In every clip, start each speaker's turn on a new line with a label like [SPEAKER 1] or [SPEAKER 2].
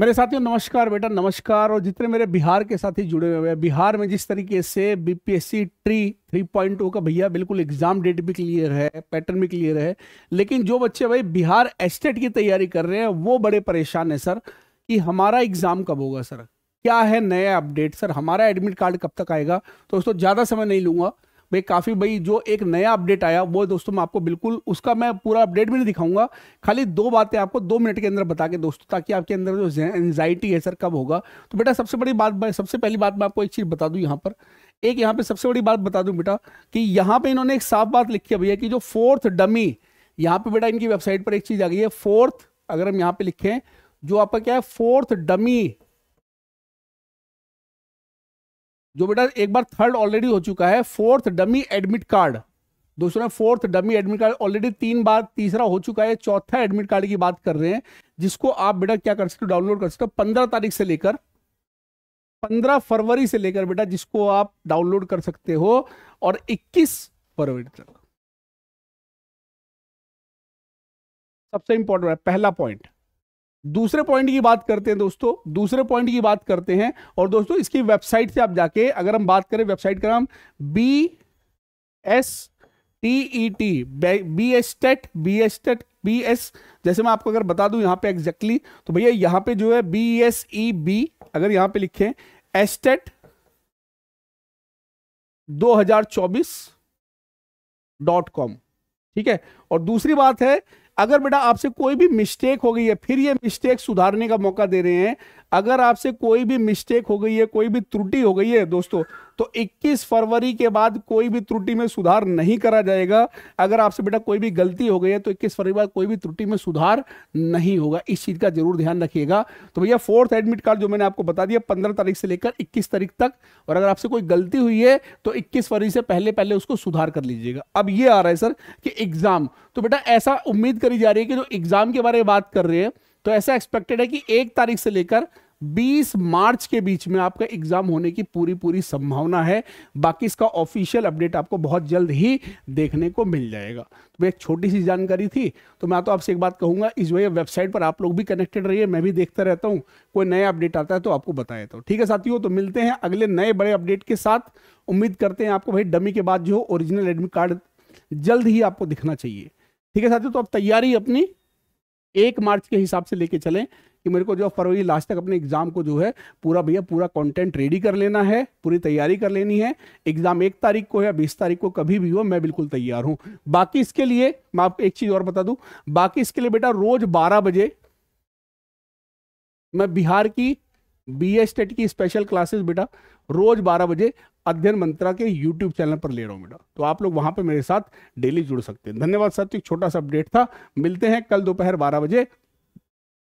[SPEAKER 1] मेरे साथियों नमस्कार बेटा नमस्कार और जितने मेरे बिहार के साथी जुड़े हुए हैं बिहार में जिस तरीके से BPSC TRE three point two का भैया बिल्कुल एग्जाम डेट भी क्लियर है पैटर्न भी क्लियर है लेकिन जो बच्चे भाई बिहार एस्टेट की तैयारी कर रहे हैं वो बड़े परेशान है सर कि हमारा एग्जाम कब होगा सर क्या है नया अपडेट सर हमारा एडमिट कार्ड कब तक आएगा तो दोस्तों ज़्यादा समय नहीं लूंगा भाई काफ़ी भाई जो एक नया अपडेट आया वो दोस्तों मैं आपको बिल्कुल उसका मैं पूरा अपडेट भी नहीं दिखाऊंगा खाली दो बातें आपको दो मिनट के अंदर बता के दोस्तों ताकि आपके अंदर जो एनजाइटी है सर कब होगा तो बेटा सबसे बड़ी बात सबसे पहली बात मैं आपको एक चीज़ बता दूँ यहाँ पर एक यहाँ पे सबसे बड़ी बात बता दूं बेटा कि यहाँ पे इन्होंने एक साफ बात लिखी है भैया कि जो फोर्थ डमी यहाँ पे बेटा इनकी वेबसाइट पर एक चीज आ गई है फोर्थ अगर हम यहाँ पे लिखें जो आपका क्या है फोर्थ डमी जो बेटा एक बार थर्ड ऑलरेडी हो चुका है फोर्थ डमी एडमिट कार्ड दोस्तों ने fourth dummy admit card already तीन बार तीसरा हो चुका है चौथा एडमिट कार्ड की बात कर रहे हैं जिसको आप बेटा क्या कर सकते हो डाउनलोड कर सकते हो पंद्रह तारीख से लेकर पंद्रह फरवरी से लेकर बेटा जिसको आप डाउनलोड कर सकते हो और इक्कीस फरवरी तक सबसे इंपॉर्टेंट है पहला पॉइंट दूसरे पॉइंट की बात करते हैं दोस्तों दूसरे पॉइंट की बात करते हैं और दोस्तों इसकी वेबसाइट से आप जाके अगर हम बात करें वेबसाइट का नाम B S T E T B S TET B S TET B S जैसे मैं आपको अगर बता दूं यहाँ पे एग्जैक्टली तो भैया यहाँ पे जो है बी एस ई बी अगर यहाँ पे लिखें एस्टेट e चौबीस डॉट कॉम ठीक है और दूसरी बात है अगर बेटा आपसे कोई भी मिस्टेक हो गई है फिर ये मिस्टेक सुधारने का मौका दे रहे हैं अगर आपसे कोई भी मिस्टेक हो गई है कोई भी त्रुटि हो गई है दोस्तों तो 21 फरवरी के बाद कोई भी त्रुटि में सुधार नहीं करा जाएगा अगर आपसे बेटा कोई भी गलती हो गई है तो 21 फरवरी के बाद कोई भी त्रुटि में सुधार नहीं होगा इस चीज़ का जरूर ध्यान रखिएगा तो भैया फोर्थ एडमिट कार्ड जो मैंने आपको बता दिया पंद्रह तारीख से लेकर इक्कीस तारीख तक और अगर आपसे कोई गलती हुई है तो इक्कीस फरवरी से पहले पहले उसको सुधार कर लीजिएगा अब ये आ रहा है सर कि एग्जाम तो बेटा ऐसा उम्मीद करी जा रही है कि जो एग्जाम के बारे में बात कर रहे हैं तो ऐसा एक्सपेक्टेड है कि एक तारीख से लेकर 20 मार्च के बीच में आपका एग्जाम होने की पूरी पूरी संभावना है बाकी इसका ऑफिशियल अपडेट आपको बहुत जल्द ही देखने को मिल जाएगा तो एक छोटी सी जानकारी थी तो मैं तो आपसे एक बात कहूंगा इस वजह वेबसाइट पर आप लोग भी कनेक्टेड रहिए मैं भी देखता रहता हूँ कोई नया अपडेट आता है तो आपको बता देता हूँ ठीक है साथियों तो मिलते हैं अगले नए बड़े अपडेट के साथ उम्मीद करते हैं आपको भाई डमी के बाद जो ओरिजिनल एडमिट कार्ड जल्द ही आपको दिखना चाहिए ठीक है साथियों तो अब तैयारी अपनी एक मार्च के हिसाब से लेके चलें कि मेरे को जो फरवरी लास्ट तक अपने एग्जाम को जो है पूरा भैया पूरा कंटेंट रेडी कर लेना है पूरी तैयारी कर लेनी है एग्जाम एक तारीख को या बीस तारीख को कभी भी हो मैं बिल्कुल तैयार हूं बाकी इसके लिए मैं आपको एक चीज और बता दूं बाकी इसके लिए बेटा रोज बारह बजे मैं बिहार की बी एस टेट की स्पेशल क्लासेस बेटा रोज 12 बजे अध्ययन मंत्रा के यूट्यूब चैनल पर ले रहा हूँ बेटा तो आप लोग वहां पे मेरे साथ डेली जुड़ सकते हैं धन्यवाद तो एक छोटा सा अपडेट था मिलते हैं कल दोपहर बारह बजे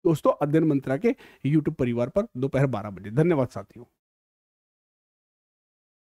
[SPEAKER 1] दोस्तों अध्ययन मंत्रा के यूट्यूब परिवार पर दोपहर बारह बजे धन्यवाद साथियों